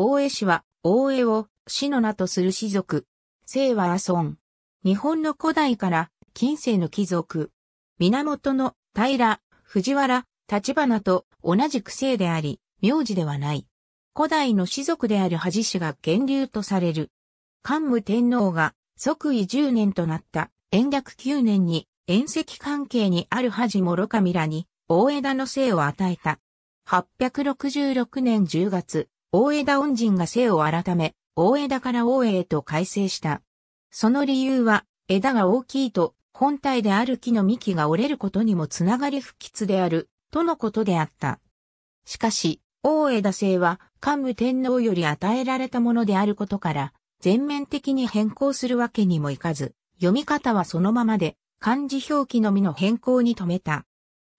大江氏は、大江を、氏の名とする氏族。姓は阿孫。日本の古代から、近世の貴族。源の、平、藤原、立花と同じく姓であり、名字ではない。古代の氏族である恥氏が源流とされる。桓武天皇が即位10年となった延暦9年に縁石関係にあるも、師師神らに大江田の姓を与えた。866年10月、大枝恩人が姓を改め、大枝から大江へと改正した。その理由は、枝が大きいと、本体である木の幹が折れることにもつながり不吉である、とのことであった。しかし、大枝姓は、桓武天皇より与えられたものであることから、全面的に変更するわけにもいかず、読み方はそのままで、漢字表記のみの変更に止めた。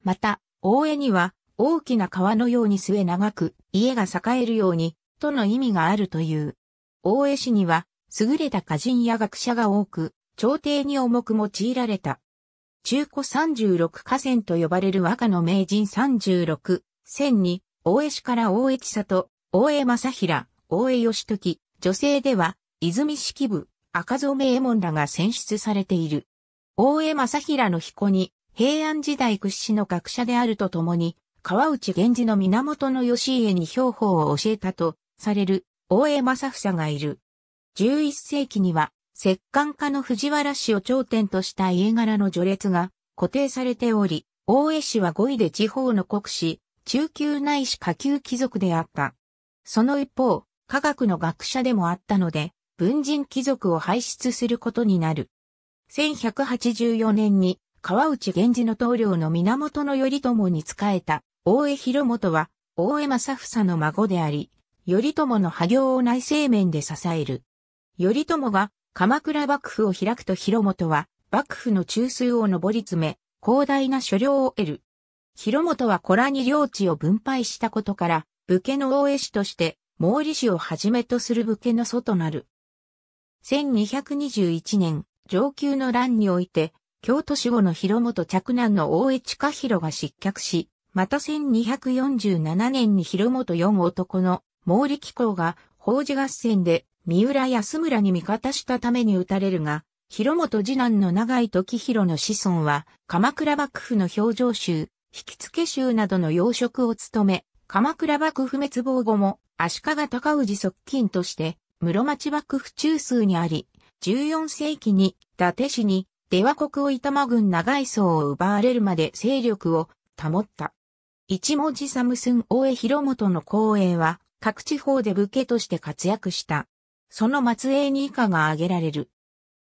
また、大江には、大きな川のように末長く、家が栄えるように、との意味があるという。大江市には、優れた歌人や学者が多く、朝廷に重く用いられた。中古36河川と呼ばれる和歌の名人36、千に、大江市から大江千里、大江正平、大江義時、女性では、泉式部、赤染衛門らが選出されている。大江正平の彦に、平安時代屈指の学者であるとともに、川内源氏の源義家に兵法を教えたとされる大江正房がいる。11世紀には、摂関家の藤原氏を頂点とした家柄の序列が固定されており、大江氏は5位で地方の国士、中級内士下級貴族であった。その一方、科学の学者でもあったので、文人貴族を輩出することになる。1184年に川内源氏の棟梁の源頼朝に仕えた大江広元は大江正房の孫であり、頼朝の派行を内政面で支える。頼朝が鎌倉幕府を開くと広元は幕府の中枢を上り詰め、広大な所領を得る。広元は古羅に領地を分配したことから、武家の大江氏として毛利氏をはじめとする武家の祖となる。1221年、上級の乱において、京都守護の広元嫡男の大江近広が失脚し、また1247年に広元四男の毛利紀公が法事合戦で三浦安村に味方したために撃たれるが、広元次男の長井時広の子孫は、鎌倉幕府の表情集、引付集などの要職を務め、鎌倉幕府滅亡後も、足利尊氏側近として、室町幕府中枢にあり、14世紀に伊達氏に出羽国を板間軍長い層を奪われるまで勢力を保った。一文字サムスン大江広元の公援は各地方で武家として活躍した。その末裔に以下が挙げられる。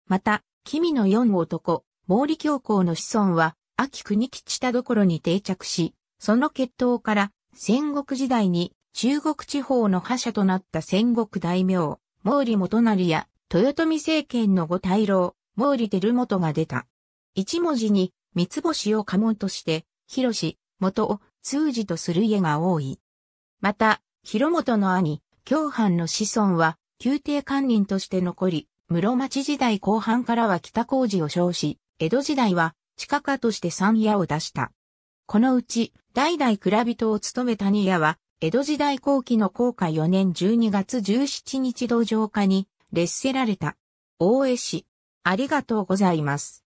また、君の四男、毛利教皇の子孫は、秋国吉田所に定着し、その血統から戦国時代に中国地方の覇者となった戦国大名、毛利元成や豊臣政権の五大老、毛利輝元が出た。一文字に、三つ星を家紋として、広し、元を通じとする家が多い。また、広元の兄、京藩の子孫は、宮廷官人として残り、室町時代後半からは北工事を称し、江戸時代は、地下家として三夜を出した。このうち、代々蔵人を務めた二夜は、江戸時代後期の公下4年12月17日土城下に、列せられた。大江市、ありがとうございます。